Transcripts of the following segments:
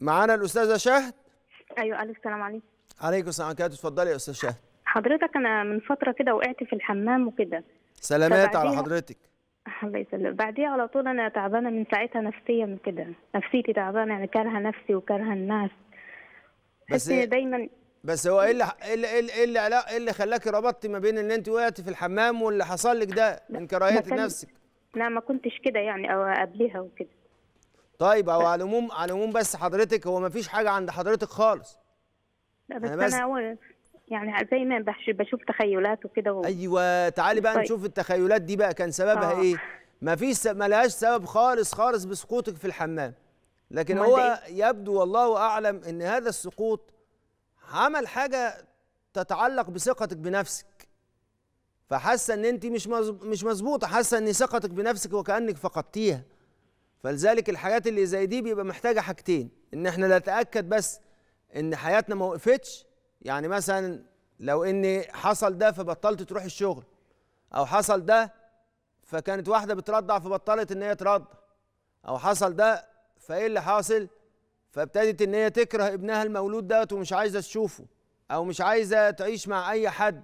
معانا الاستاذه شهد ايوه الو السلام عليكم عليكم السلام كده اتفضلي يا استاذ شهد حضرتك انا من فتره كده وقعت في الحمام وكده سلامات على حضرتك الله يسلمك بعديها على طول انا تعبانه من ساعتها نفسيا كده نفسيتي تعبانه يعني كارهه نفسي وكارهه الناس بس إيه- دايما بس هو إيه, ايه اللي ايه اللي ايه اللي, لا إيه اللي خلاكي ربطتي ما بين ان انت وقعتي في الحمام واللي حصل لك ده من كراهيه نفسك لا ما كنتش كده يعني او قبلها وكده طيب او على العموم على العموم بس حضرتك هو ما فيش حاجه عند حضرتك خالص لا بس انا, بس أنا يعني زي ما بشوف تخيلات وكده و... ايوه تعالي بقى طيب. نشوف التخيلات دي بقى كان سببها آه. ايه ما فيش ما لهاش سبب خالص خالص بسقوطك في الحمام لكن هو يبدو والله اعلم ان هذا السقوط عمل حاجه تتعلق بثقتك بنفسك فحاسه ان انت مش مش مظبوطه حاسه ان ثقتك بنفسك وكانك فقدتيها فلذلك الحاجات اللي زي دي بيبقى محتاجه حاجتين ان احنا نتاكد بس ان حياتنا ما وقفتش يعني مثلا لو ان حصل ده فبطلت تروح الشغل او حصل ده فكانت واحده بترضع فبطلت ان هي ترضع او حصل ده فايه اللي حاصل فابتدت ان هي تكره ابنها المولود ده ومش عايزه تشوفه او مش عايزه تعيش مع اي حد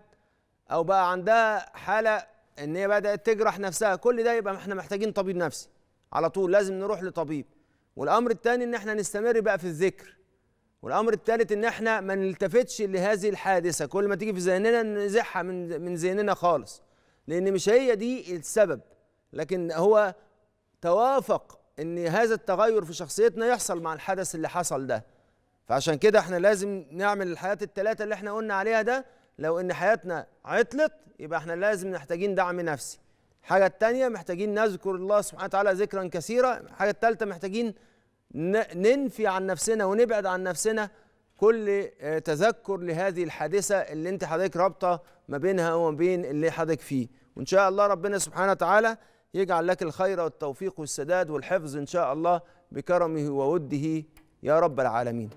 او بقى عندها حاله ان هي بدات تجرح نفسها كل ده يبقى احنا محتاجين طبيب نفسي على طول لازم نروح لطبيب والامر الثاني ان احنا نستمر بقى في الذكر والامر الثالث ان احنا ما نلتفتش لهذه الحادثه كل ما تيجي في ذهننا نزحها من من ذهننا خالص لان مش هي دي السبب لكن هو توافق ان هذا التغير في شخصيتنا يحصل مع الحدث اللي حصل ده فعشان كده احنا لازم نعمل الحاجات الثلاثه اللي احنا قلنا عليها ده لو ان حياتنا عطلت يبقى احنا لازم محتاجين دعم نفسي الحاجة الثانية محتاجين نذكر الله سبحانه وتعالى ذكرا كثيرا الحاجة الثالثة محتاجين ننفي عن نفسنا ونبعد عن نفسنا كل آه، تذكر لهذه الحادثة اللي انت حضرتك رابطة ما بينها وما بين اللي حضرتك فيه وإن شاء الله ربنا سبحانه وتعالى يجعل لك الخير والتوفيق والسداد والحفظ إن شاء الله بكرمه ووده يا رب العالمين